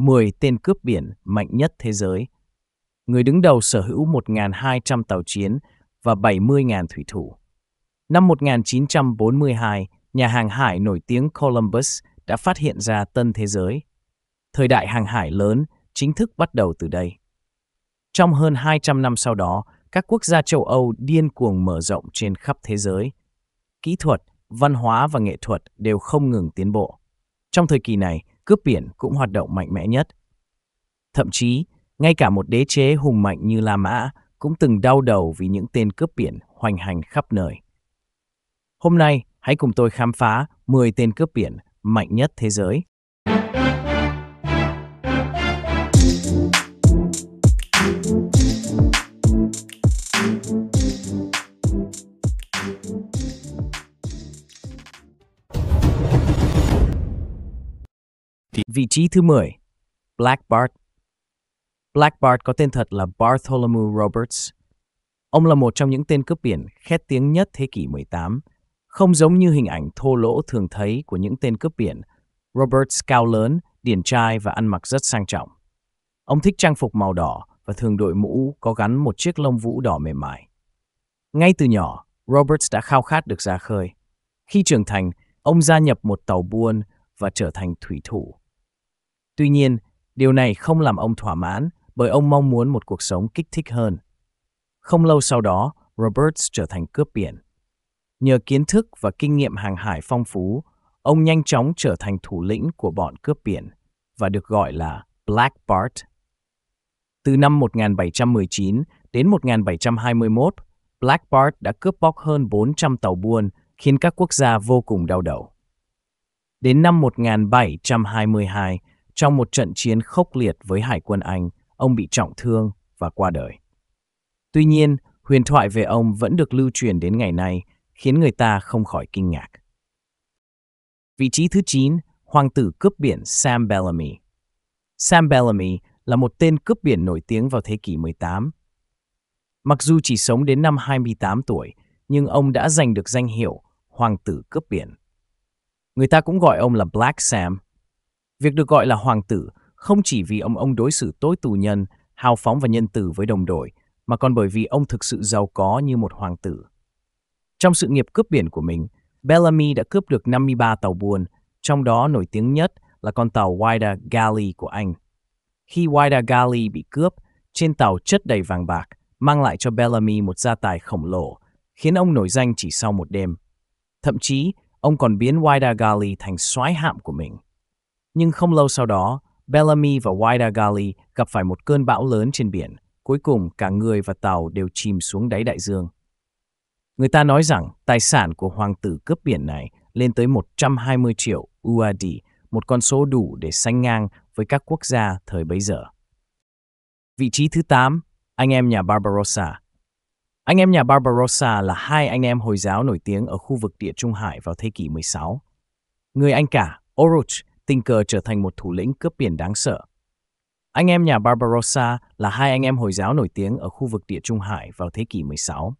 10 tên cướp biển mạnh nhất thế giới. Người đứng đầu sở hữu 1.200 tàu chiến và 70.000 thủy thủ. Năm 1942, nhà hàng hải nổi tiếng Columbus đã phát hiện ra tân thế giới. Thời đại hàng hải lớn chính thức bắt đầu từ đây. Trong hơn 200 năm sau đó, các quốc gia châu Âu điên cuồng mở rộng trên khắp thế giới. Kỹ thuật, văn hóa và nghệ thuật đều không ngừng tiến bộ. Trong thời kỳ này, cướp biển cũng hoạt động mạnh mẽ nhất. Thậm chí, ngay cả một đế chế hùng mạnh như La Mã cũng từng đau đầu vì những tên cướp biển hoành hành khắp nơi. Hôm nay, hãy cùng tôi khám phá 10 tên cướp biển mạnh nhất thế giới. Vị trí thứ 10. Black Bart Black Bart có tên thật là Bartholomew Roberts. Ông là một trong những tên cướp biển khét tiếng nhất thế kỷ 18. Không giống như hình ảnh thô lỗ thường thấy của những tên cướp biển, Roberts cao lớn, điển trai và ăn mặc rất sang trọng. Ông thích trang phục màu đỏ và thường đội mũ có gắn một chiếc lông vũ đỏ mềm mại. Ngay từ nhỏ, Roberts đã khao khát được ra khơi. Khi trưởng thành, ông gia nhập một tàu buôn và trở thành thủy thủ. Tuy nhiên, điều này không làm ông thỏa mãn bởi ông mong muốn một cuộc sống kích thích hơn. Không lâu sau đó, Roberts trở thành cướp biển. Nhờ kiến thức và kinh nghiệm hàng hải phong phú, ông nhanh chóng trở thành thủ lĩnh của bọn cướp biển và được gọi là Black Bart. Từ năm 1719 đến 1721, Black Bart đã cướp bóc hơn 400 tàu buôn, khiến các quốc gia vô cùng đau đầu. Đến năm 1722, trong một trận chiến khốc liệt với Hải quân Anh, ông bị trọng thương và qua đời. Tuy nhiên, huyền thoại về ông vẫn được lưu truyền đến ngày nay, khiến người ta không khỏi kinh ngạc. Vị trí thứ 9, hoàng tử cướp biển Sam Bellamy. Sam Bellamy là một tên cướp biển nổi tiếng vào thế kỷ 18. Mặc dù chỉ sống đến năm 28 tuổi, nhưng ông đã giành được danh hiệu hoàng tử cướp biển. Người ta cũng gọi ông là Black Sam Việc được gọi là hoàng tử không chỉ vì ông ông đối xử tối tù nhân, hào phóng và nhân từ với đồng đội, mà còn bởi vì ông thực sự giàu có như một hoàng tử. Trong sự nghiệp cướp biển của mình, Bellamy đã cướp được 53 tàu buôn, trong đó nổi tiếng nhất là con tàu Wida Galley của Anh. Khi Wida Galley bị cướp, trên tàu chất đầy vàng bạc, mang lại cho Bellamy một gia tài khổng lồ, khiến ông nổi danh chỉ sau một đêm. Thậm chí, ông còn biến Wida Galley thành soái hạm của mình. Nhưng không lâu sau đó, Bellamy và Waidagali gặp phải một cơn bão lớn trên biển. Cuối cùng, cả người và tàu đều chìm xuống đáy đại dương. Người ta nói rằng tài sản của hoàng tử cướp biển này lên tới 120 triệu USD, một con số đủ để sánh ngang với các quốc gia thời bấy giờ. Vị trí thứ 8, anh em nhà Barbarossa. Anh em nhà Barbarossa là hai anh em Hồi giáo nổi tiếng ở khu vực địa Trung Hải vào thế kỷ 16. Người anh cả, Oruch, tình cờ trở thành một thủ lĩnh cướp biển đáng sợ. Anh em nhà Barbarossa là hai anh em Hồi giáo nổi tiếng ở khu vực địa Trung Hải vào thế kỷ 16.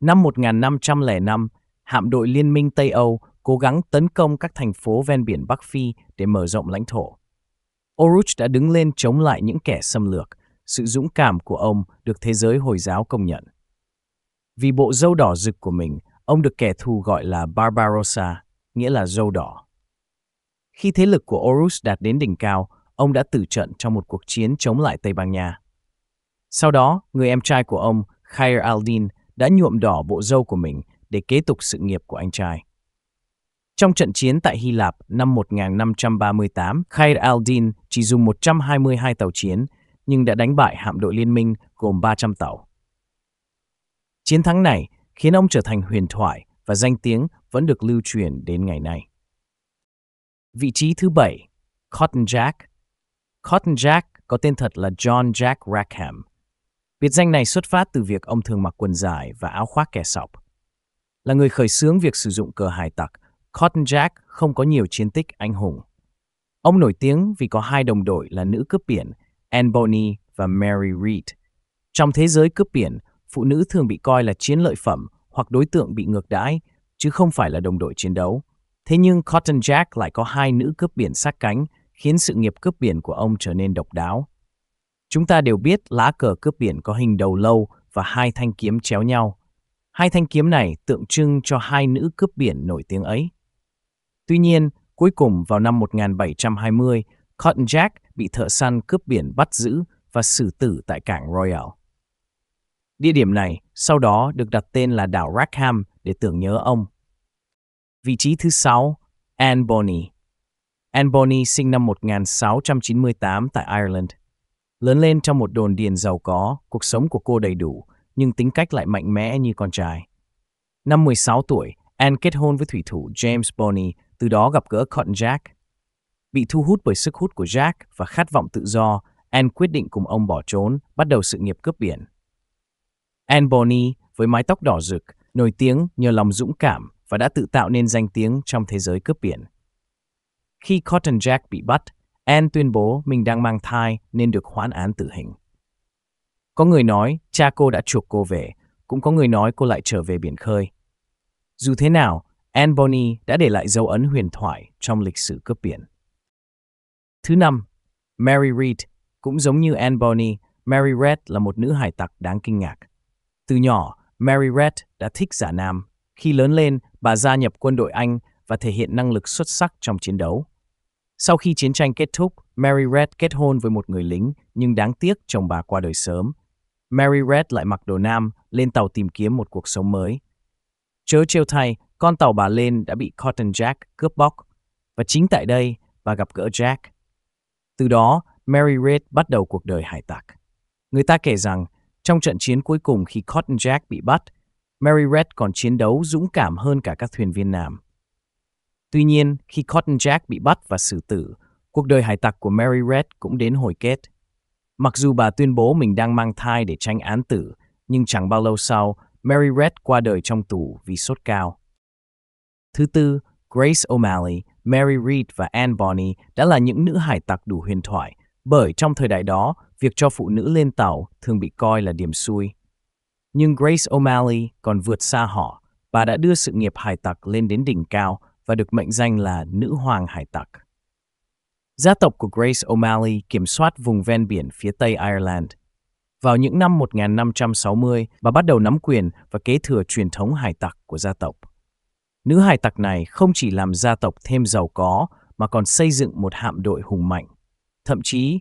Năm 1505, hạm đội Liên minh Tây Âu cố gắng tấn công các thành phố ven biển Bắc Phi để mở rộng lãnh thổ. Oruch đã đứng lên chống lại những kẻ xâm lược, sự dũng cảm của ông được thế giới Hồi giáo công nhận. Vì bộ dâu đỏ rực của mình, ông được kẻ thù gọi là Barbarossa, nghĩa là dâu đỏ. Khi thế lực của Orus đạt đến đỉnh cao, ông đã tử trận trong một cuộc chiến chống lại Tây Ban Nha. Sau đó, người em trai của ông, Khair al-Din, đã nhuộm đỏ bộ râu của mình để kế tục sự nghiệp của anh trai. Trong trận chiến tại Hy Lạp năm 1538, Khair al-Din chỉ dùng 122 tàu chiến, nhưng đã đánh bại hạm đội liên minh gồm 300 tàu. Chiến thắng này khiến ông trở thành huyền thoại và danh tiếng vẫn được lưu truyền đến ngày nay. Vị trí thứ bảy, Cotton Jack. Cotton Jack có tên thật là John Jack Rackham. Biệt danh này xuất phát từ việc ông thường mặc quần dài và áo khoác kẻ sọc. Là người khởi xướng việc sử dụng cờ hải tặc, Cotton Jack không có nhiều chiến tích anh hùng. Ông nổi tiếng vì có hai đồng đội là nữ cướp biển, Anne Bonny và Mary Read. Trong thế giới cướp biển, phụ nữ thường bị coi là chiến lợi phẩm hoặc đối tượng bị ngược đãi, chứ không phải là đồng đội chiến đấu. Thế nhưng Cotton Jack lại có hai nữ cướp biển sát cánh, khiến sự nghiệp cướp biển của ông trở nên độc đáo. Chúng ta đều biết lá cờ cướp biển có hình đầu lâu và hai thanh kiếm chéo nhau. Hai thanh kiếm này tượng trưng cho hai nữ cướp biển nổi tiếng ấy. Tuy nhiên, cuối cùng vào năm 1720, Cotton Jack bị thợ săn cướp biển bắt giữ và xử tử tại cảng Royal. Địa điểm này sau đó được đặt tên là đảo Rackham để tưởng nhớ ông. Vị trí thứ 6, Anne Bonny. Anne Bonny sinh năm 1698 tại Ireland. Lớn lên trong một đồn điền giàu có, cuộc sống của cô đầy đủ, nhưng tính cách lại mạnh mẽ như con trai. Năm 16 tuổi, Anne kết hôn với thủy thủ James Bonny, từ đó gặp gỡ Cotton Jack. Bị thu hút bởi sức hút của Jack và khát vọng tự do, Anne quyết định cùng ông bỏ trốn, bắt đầu sự nghiệp cướp biển. Anne Bonny, với mái tóc đỏ rực, nổi tiếng nhờ lòng dũng cảm, và đã tự tạo nên danh tiếng trong thế giới cướp biển. Khi Cotton Jack bị bắt, Anne tuyên bố mình đang mang thai nên được hoãn án tử hình. Có người nói cha cô đã chuộc cô về, cũng có người nói cô lại trở về biển khơi. Dù thế nào, Anne Bonny đã để lại dấu ấn huyền thoại trong lịch sử cướp biển. Thứ năm, Mary Read, cũng giống như Anne Bonny, Mary Red là một nữ hải tặc đáng kinh ngạc. Từ nhỏ, Mary Red đã thích giả nam khi lớn lên, bà gia nhập quân đội Anh và thể hiện năng lực xuất sắc trong chiến đấu. Sau khi chiến tranh kết thúc, Mary Red kết hôn với một người lính, nhưng đáng tiếc chồng bà qua đời sớm. Mary Red lại mặc đồ nam, lên tàu tìm kiếm một cuộc sống mới. Chớ trêu thay, con tàu bà lên đã bị Cotton Jack cướp bóc, và chính tại đây bà gặp gỡ Jack. Từ đó, Mary Red bắt đầu cuộc đời hải tặc. Người ta kể rằng, trong trận chiến cuối cùng khi Cotton Jack bị bắt, Mary Red còn chiến đấu dũng cảm hơn cả các thuyền viên nam. Tuy nhiên, khi Cotton Jack bị bắt và xử tử, cuộc đời hải tặc của Mary Red cũng đến hồi kết. Mặc dù bà tuyên bố mình đang mang thai để tránh án tử, nhưng chẳng bao lâu sau, Mary Red qua đời trong tù vì sốt cao. Thứ tư, Grace O'Malley, Mary Read và Anne Bonny đã là những nữ hải tặc đủ huyền thoại, bởi trong thời đại đó, việc cho phụ nữ lên tàu thường bị coi là điểm xui. Nhưng Grace O'Malley còn vượt xa họ. Bà đã đưa sự nghiệp hải tặc lên đến đỉnh cao và được mệnh danh là nữ hoàng hải tặc. Gia tộc của Grace O'Malley kiểm soát vùng ven biển phía Tây Ireland. Vào những năm 1560, bà bắt đầu nắm quyền và kế thừa truyền thống hải tặc của gia tộc. Nữ hải tặc này không chỉ làm gia tộc thêm giàu có mà còn xây dựng một hạm đội hùng mạnh. Thậm chí,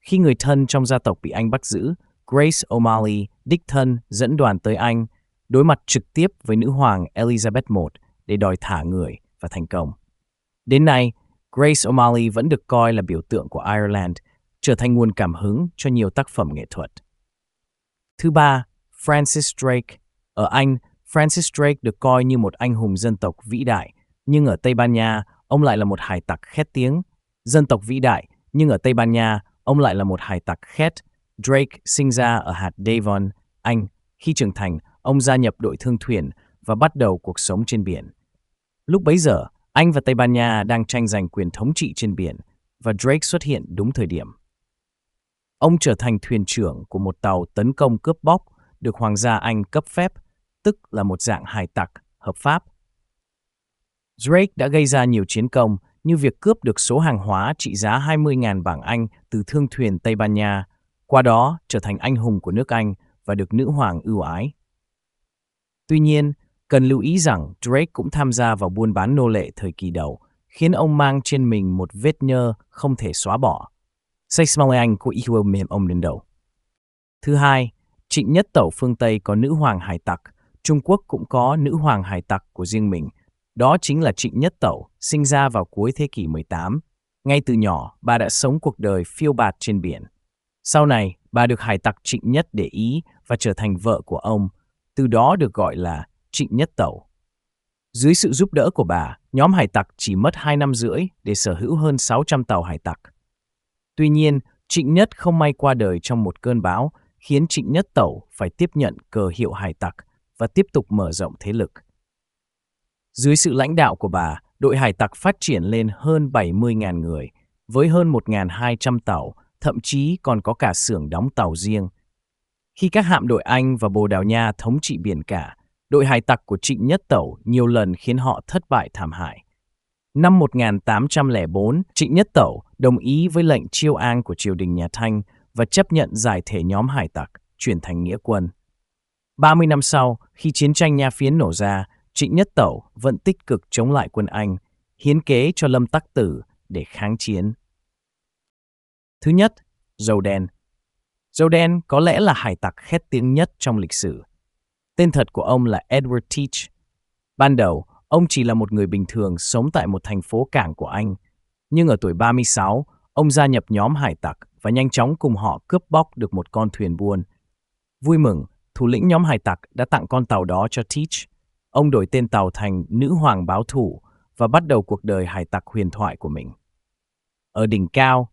khi người thân trong gia tộc bị anh bắt giữ, Grace O'Malley đích thân dẫn đoàn tới Anh, đối mặt trực tiếp với nữ hoàng Elizabeth I để đòi thả người và thành công. Đến nay, Grace O'Malley vẫn được coi là biểu tượng của Ireland, trở thành nguồn cảm hứng cho nhiều tác phẩm nghệ thuật. Thứ ba, Francis Drake. Ở Anh, Francis Drake được coi như một anh hùng dân tộc vĩ đại, nhưng ở Tây Ban Nha, ông lại là một hài tặc khét tiếng. Dân tộc vĩ đại, nhưng ở Tây Ban Nha, ông lại là một hài tặc khét Drake sinh ra ở hạt Devon, Anh. Khi trưởng thành, ông gia nhập đội thương thuyền và bắt đầu cuộc sống trên biển. Lúc bấy giờ, Anh và Tây Ban Nha đang tranh giành quyền thống trị trên biển và Drake xuất hiện đúng thời điểm. Ông trở thành thuyền trưởng của một tàu tấn công cướp bóc được Hoàng gia Anh cấp phép, tức là một dạng hải tặc hợp pháp. Drake đã gây ra nhiều chiến công như việc cướp được số hàng hóa trị giá 20.000 bảng Anh từ thương thuyền Tây Ban Nha qua đó trở thành anh hùng của nước Anh và được nữ hoàng ưu ái. Tuy nhiên, cần lưu ý rằng Drake cũng tham gia vào buôn bán nô lệ thời kỳ đầu, khiến ông mang trên mình một vết nhơ không thể xóa bỏ. Sex mong Anh của yêu mềm ông lên đầu. Thứ hai, trịnh nhất tẩu phương Tây có nữ hoàng hải tặc, Trung Quốc cũng có nữ hoàng hải tặc của riêng mình. Đó chính là trịnh nhất tẩu, sinh ra vào cuối thế kỷ 18. Ngay từ nhỏ, bà đã sống cuộc đời phiêu bạt trên biển. Sau này, bà được hải tặc Trịnh Nhất để ý và trở thành vợ của ông, từ đó được gọi là Trịnh Nhất Tẩu. Dưới sự giúp đỡ của bà, nhóm hải tặc chỉ mất 2 năm rưỡi để sở hữu hơn 600 tàu hải tặc. Tuy nhiên, Trịnh Nhất không may qua đời trong một cơn bão, khiến Trịnh Nhất Tẩu phải tiếp nhận cờ hiệu hải tặc và tiếp tục mở rộng thế lực. Dưới sự lãnh đạo của bà, đội hải tặc phát triển lên hơn 70.000 người, với hơn 1.200 tàu thậm chí còn có cả xưởng đóng tàu riêng. Khi các hạm đội Anh và Bồ Đào Nha thống trị biển cả, đội hải tặc của Trịnh Nhất Tẩu nhiều lần khiến họ thất bại thảm hại. Năm 1804, Trịnh Nhất Tẩu đồng ý với lệnh chiêu an của triều đình nhà Thanh và chấp nhận giải thể nhóm hải tặc, chuyển thành nghĩa quân. 30 năm sau, khi chiến tranh Nha Phiến nổ ra, Trịnh Nhất Tẩu vẫn tích cực chống lại quân Anh, hiến kế cho Lâm Tắc Tử để kháng chiến. Thứ nhất, dầu đen. Dầu đen có lẽ là hải tặc khét tiếng nhất trong lịch sử. Tên thật của ông là Edward Teach. Ban đầu, ông chỉ là một người bình thường sống tại một thành phố cảng của Anh. Nhưng ở tuổi 36, ông gia nhập nhóm hải tặc và nhanh chóng cùng họ cướp bóc được một con thuyền buôn. Vui mừng, thủ lĩnh nhóm hải tặc đã tặng con tàu đó cho Teach. Ông đổi tên tàu thành Nữ Hoàng Báo Thủ và bắt đầu cuộc đời hải tặc huyền thoại của mình. Ở đỉnh cao,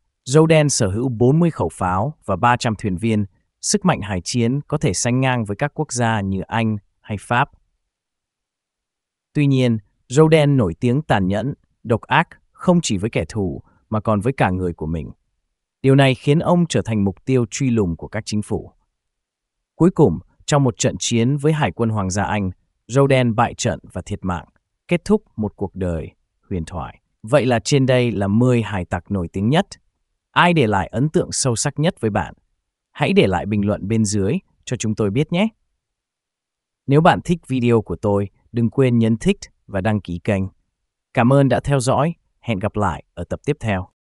đen sở hữu 40 khẩu pháo và 300 thuyền viên, sức mạnh hải chiến có thể sánh ngang với các quốc gia như Anh hay Pháp. Tuy nhiên, đen nổi tiếng tàn nhẫn, độc ác không chỉ với kẻ thù mà còn với cả người của mình. Điều này khiến ông trở thành mục tiêu truy lùng của các chính phủ. Cuối cùng, trong một trận chiến với Hải quân Hoàng gia Anh, Râu đen bại trận và thiệt mạng, kết thúc một cuộc đời huyền thoại. Vậy là trên đây là 10 hải tặc nổi tiếng nhất Ai để lại ấn tượng sâu sắc nhất với bạn? Hãy để lại bình luận bên dưới cho chúng tôi biết nhé. Nếu bạn thích video của tôi, đừng quên nhấn thích và đăng ký kênh. Cảm ơn đã theo dõi. Hẹn gặp lại ở tập tiếp theo.